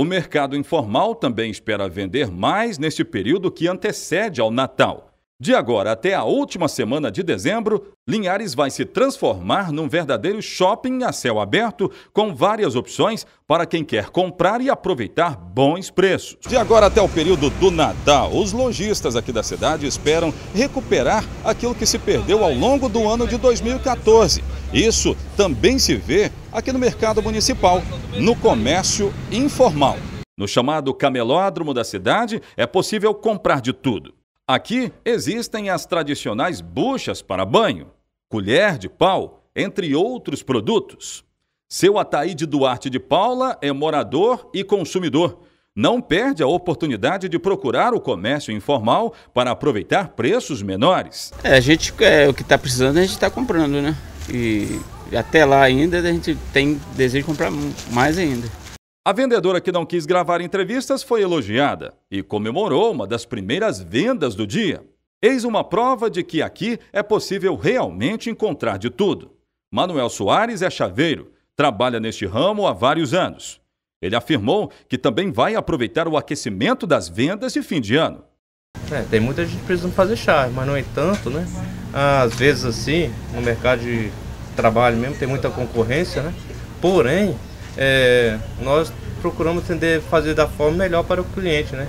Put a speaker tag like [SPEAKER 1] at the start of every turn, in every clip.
[SPEAKER 1] O mercado informal também espera vender mais neste período que antecede ao Natal. De agora até a última semana de dezembro, Linhares vai se transformar num verdadeiro shopping a céu aberto, com várias opções para quem quer comprar e aproveitar bons preços. De agora até o período do Natal, os lojistas aqui da cidade esperam recuperar aquilo que se perdeu ao longo do ano de 2014. Isso também se vê aqui no mercado municipal, no comércio informal. No chamado camelódromo da cidade, é possível comprar de tudo Aqui existem as tradicionais buchas para banho, colher de pau, entre outros produtos. Seu Ataíde Duarte de Paula é morador e consumidor. Não perde a oportunidade de procurar o comércio informal para aproveitar preços menores. É, a gente é, o que está precisando a gente está comprando, né? E até lá ainda a gente tem desejo de comprar mais ainda. A vendedora que não quis gravar entrevistas foi elogiada e comemorou uma das primeiras vendas do dia. Eis uma prova de que aqui é possível realmente encontrar de tudo. Manuel Soares é chaveiro, trabalha neste ramo há vários anos. Ele afirmou que também vai aproveitar o aquecimento das vendas de fim de ano. É, tem muita gente precisando fazer chá, mas no entanto, é né? Às vezes assim, no mercado de
[SPEAKER 2] trabalho mesmo, tem muita concorrência, né? Porém, é, nós procuramos tender fazer da forma melhor para o cliente, né?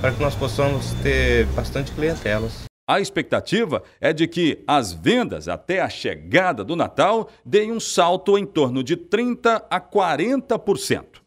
[SPEAKER 2] Para que nós possamos
[SPEAKER 1] ter bastante clientelas. A expectativa é de que as vendas até a chegada do Natal deem um salto em torno de 30 a 40%.